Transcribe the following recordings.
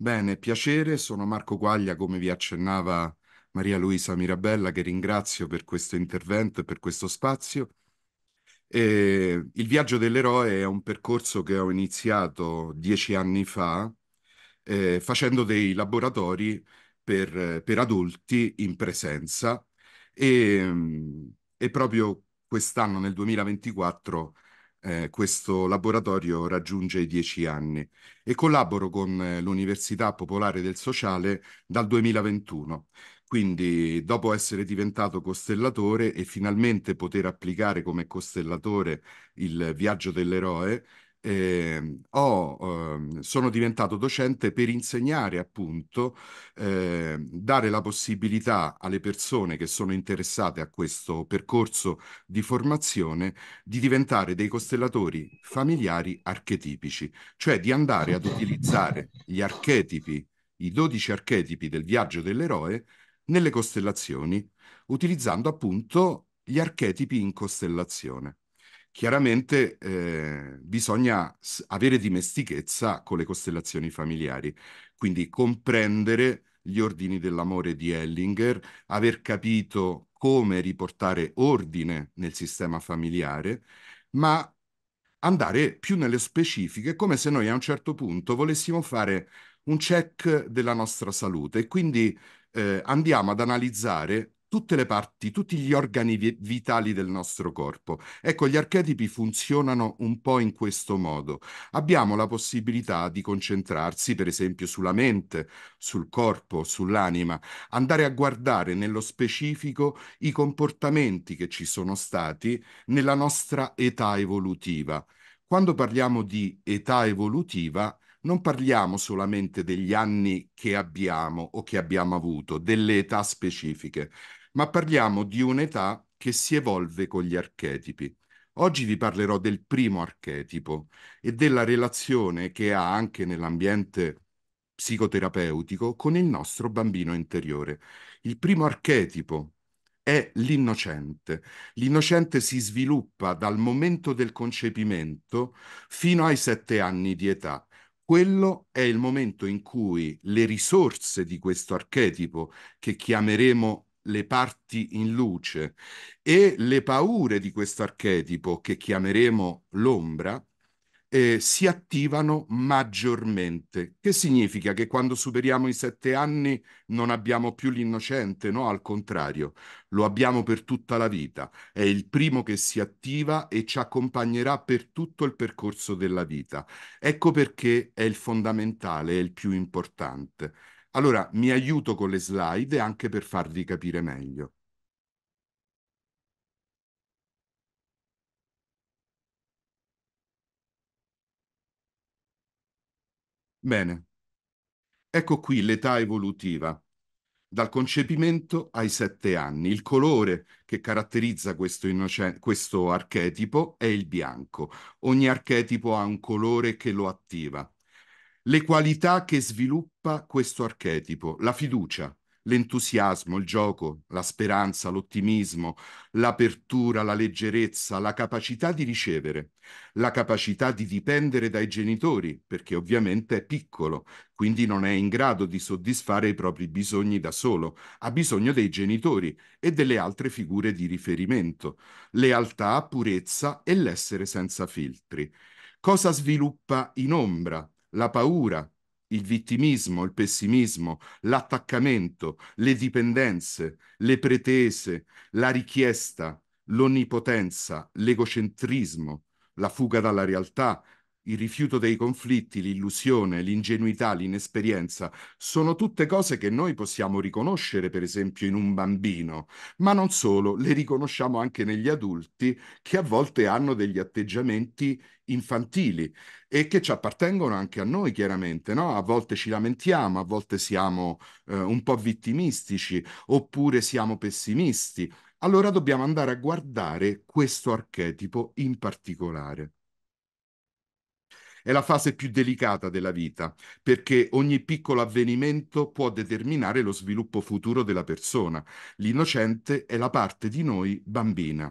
Bene, piacere, sono Marco Quaglia, come vi accennava Maria Luisa Mirabella, che ringrazio per questo intervento e per questo spazio. E il viaggio dell'eroe è un percorso che ho iniziato dieci anni fa eh, facendo dei laboratori per, per adulti in presenza e, mm, e proprio quest'anno, nel 2024, eh, questo laboratorio raggiunge i dieci anni e collaboro con eh, l'Università Popolare del Sociale dal 2021. Quindi, dopo essere diventato costellatore e finalmente poter applicare come costellatore il viaggio dell'eroe, eh, ho, eh, sono diventato docente per insegnare appunto, eh, dare la possibilità alle persone che sono interessate a questo percorso di formazione di diventare dei costellatori familiari archetipici, cioè di andare ad utilizzare gli archetipi, i 12 archetipi del viaggio dell'eroe nelle costellazioni, utilizzando appunto gli archetipi in costellazione chiaramente eh, bisogna avere dimestichezza con le costellazioni familiari, quindi comprendere gli ordini dell'amore di Ellinger, aver capito come riportare ordine nel sistema familiare, ma andare più nelle specifiche, come se noi a un certo punto volessimo fare un check della nostra salute e quindi eh, andiamo ad analizzare tutte le parti, tutti gli organi vitali del nostro corpo. Ecco, gli archetipi funzionano un po' in questo modo. Abbiamo la possibilità di concentrarsi, per esempio, sulla mente, sul corpo, sull'anima, andare a guardare nello specifico i comportamenti che ci sono stati nella nostra età evolutiva. Quando parliamo di età evolutiva, non parliamo solamente degli anni che abbiamo o che abbiamo avuto, delle età specifiche, ma parliamo di un'età che si evolve con gli archetipi. Oggi vi parlerò del primo archetipo e della relazione che ha anche nell'ambiente psicoterapeutico con il nostro bambino interiore. Il primo archetipo è l'innocente. L'innocente si sviluppa dal momento del concepimento fino ai sette anni di età. Quello è il momento in cui le risorse di questo archetipo, che chiameremo le parti in luce e le paure di questo archetipo che chiameremo l'ombra eh, si attivano maggiormente. Che significa che quando superiamo i sette anni non abbiamo più l'innocente, no? Al contrario, lo abbiamo per tutta la vita. È il primo che si attiva e ci accompagnerà per tutto il percorso della vita. Ecco perché è il fondamentale, è il più importante. Allora mi aiuto con le slide anche per farvi capire meglio. Bene, ecco qui l'età evolutiva. Dal concepimento ai sette anni, il colore che caratterizza questo, questo archetipo è il bianco. Ogni archetipo ha un colore che lo attiva le qualità che sviluppa questo archetipo, la fiducia, l'entusiasmo, il gioco, la speranza, l'ottimismo, l'apertura, la leggerezza, la capacità di ricevere, la capacità di dipendere dai genitori, perché ovviamente è piccolo, quindi non è in grado di soddisfare i propri bisogni da solo, ha bisogno dei genitori e delle altre figure di riferimento, lealtà, purezza e l'essere senza filtri. Cosa sviluppa in ombra la paura, il vittimismo, il pessimismo, l'attaccamento, le dipendenze, le pretese, la richiesta, l'onnipotenza, l'egocentrismo, la fuga dalla realtà, il rifiuto dei conflitti, l'illusione, l'ingenuità, l'inesperienza, sono tutte cose che noi possiamo riconoscere, per esempio, in un bambino, ma non solo, le riconosciamo anche negli adulti che a volte hanno degli atteggiamenti infantili e che ci appartengono anche a noi, chiaramente, no? A volte ci lamentiamo, a volte siamo eh, un po' vittimistici, oppure siamo pessimisti. Allora dobbiamo andare a guardare questo archetipo in particolare. È la fase più delicata della vita, perché ogni piccolo avvenimento può determinare lo sviluppo futuro della persona. L'innocente è la parte di noi bambina.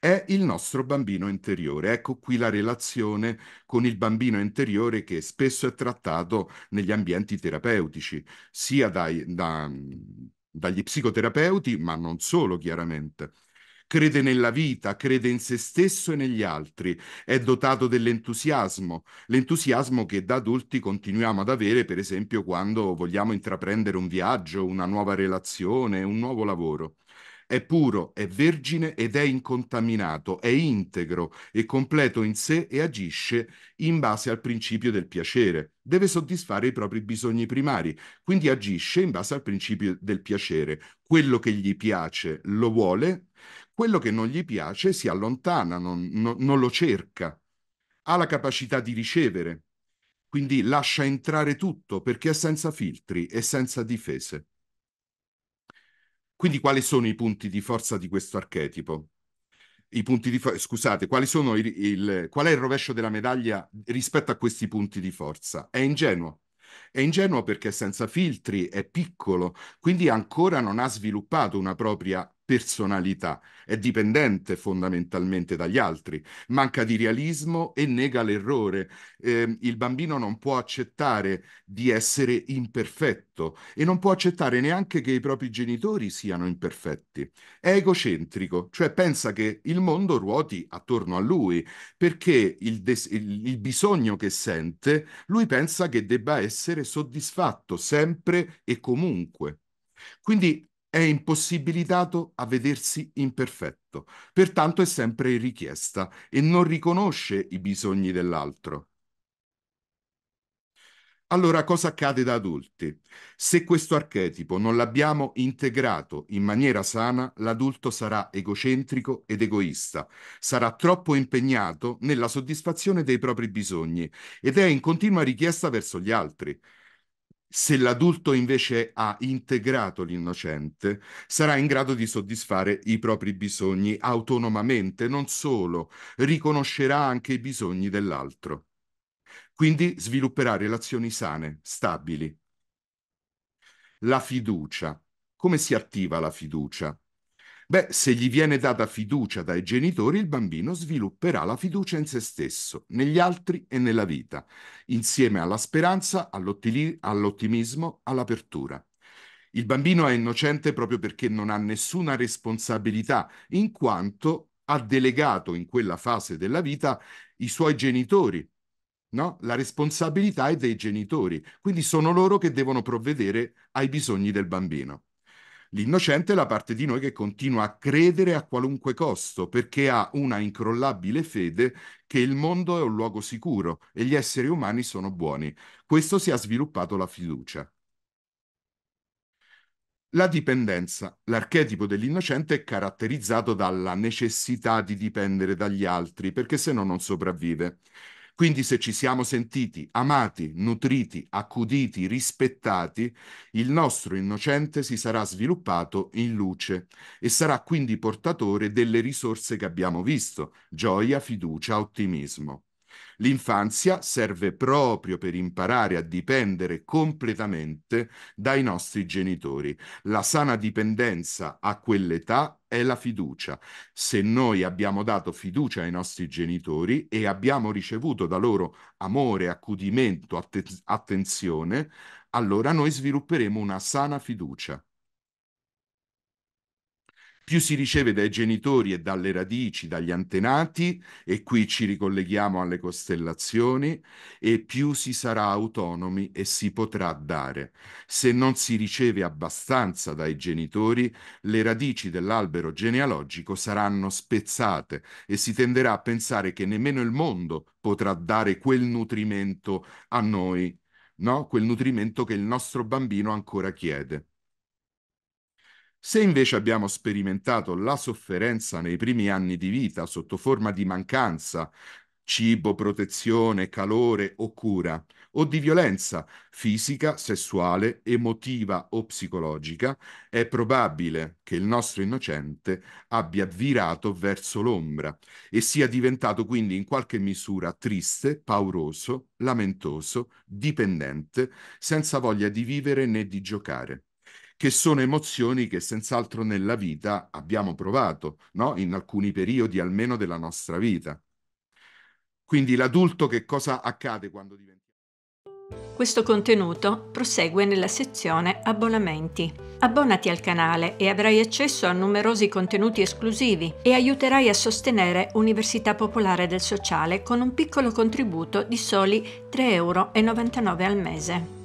È il nostro bambino interiore. Ecco qui la relazione con il bambino interiore che spesso è trattato negli ambienti terapeutici, sia dai, da, dagli psicoterapeuti, ma non solo chiaramente crede nella vita, crede in se stesso e negli altri, è dotato dell'entusiasmo, l'entusiasmo che da adulti continuiamo ad avere, per esempio, quando vogliamo intraprendere un viaggio, una nuova relazione, un nuovo lavoro è puro, è vergine ed è incontaminato, è integro e completo in sé e agisce in base al principio del piacere. Deve soddisfare i propri bisogni primari, quindi agisce in base al principio del piacere. Quello che gli piace lo vuole, quello che non gli piace si allontana, non, non, non lo cerca, ha la capacità di ricevere, quindi lascia entrare tutto perché è senza filtri e senza difese. Quindi quali sono i punti di forza di questo archetipo? I punti di forza, scusate, quali sono il, il, qual è il rovescio della medaglia rispetto a questi punti di forza? È ingenuo. È ingenuo perché è senza filtri, è piccolo, quindi ancora non ha sviluppato una propria personalità, è dipendente fondamentalmente dagli altri, manca di realismo e nega l'errore. Eh, il bambino non può accettare di essere imperfetto e non può accettare neanche che i propri genitori siano imperfetti. È egocentrico, cioè pensa che il mondo ruoti attorno a lui, perché il, des- il bisogno che sente lui pensa che debba essere soddisfatto sempre e comunque. Quindi è impossibilitato a vedersi imperfetto, pertanto è sempre in richiesta e non riconosce i bisogni dell'altro. Allora cosa accade da adulti? Se questo archetipo non l'abbiamo integrato in maniera sana, l'adulto sarà egocentrico ed egoista, sarà troppo impegnato nella soddisfazione dei propri bisogni ed è in continua richiesta verso gli altri. Se l'adulto invece ha integrato l'innocente, sarà in grado di soddisfare i propri bisogni autonomamente, non solo, riconoscerà anche i bisogni dell'altro. Quindi svilupperà relazioni sane, stabili. La fiducia. Come si attiva la fiducia? Beh, se gli viene data fiducia dai genitori, il bambino svilupperà la fiducia in se stesso, negli altri e nella vita, insieme alla speranza, all'ottimismo, all'apertura. Il bambino è innocente proprio perché non ha nessuna responsabilità, in quanto ha delegato in quella fase della vita i suoi genitori. No? La responsabilità è dei genitori, quindi sono loro che devono provvedere ai bisogni del bambino. L'innocente è la parte di noi che continua a credere a qualunque costo, perché ha una incrollabile fede che il mondo è un luogo sicuro e gli esseri umani sono buoni. Questo si è sviluppato la fiducia. La dipendenza. L'archetipo dell'innocente è caratterizzato dalla necessità di dipendere dagli altri, perché se no non sopravvive. Quindi se ci siamo sentiti amati, nutriti, accuditi, rispettati, il nostro innocente si sarà sviluppato in luce e sarà quindi portatore delle risorse che abbiamo visto, gioia, fiducia, ottimismo. L'infanzia serve proprio per imparare a dipendere completamente dai nostri genitori. La sana dipendenza a quell'età è la fiducia. Se noi abbiamo dato fiducia ai nostri genitori e abbiamo ricevuto da loro amore, accudimento, atten- attenzione, allora noi svilupperemo una sana fiducia più si riceve dai genitori e dalle radici, dagli antenati, e qui ci ricolleghiamo alle costellazioni, e più si sarà autonomi e si potrà dare. Se non si riceve abbastanza dai genitori, le radici dell'albero genealogico saranno spezzate e si tenderà a pensare che nemmeno il mondo potrà dare quel nutrimento a noi, no? quel nutrimento che il nostro bambino ancora chiede. Se invece abbiamo sperimentato la sofferenza nei primi anni di vita sotto forma di mancanza, cibo, protezione, calore o cura, o di violenza fisica, sessuale, emotiva o psicologica, è probabile che il nostro innocente abbia virato verso l'ombra e sia diventato quindi in qualche misura triste, pauroso, lamentoso, dipendente, senza voglia di vivere né di giocare che sono emozioni che senz'altro nella vita abbiamo provato, no? in alcuni periodi almeno della nostra vita. Quindi l'adulto che cosa accade quando diventa... Questo contenuto prosegue nella sezione Abbonamenti. Abbonati al canale e avrai accesso a numerosi contenuti esclusivi e aiuterai a sostenere Università Popolare del Sociale con un piccolo contributo di soli 3,99 euro al mese.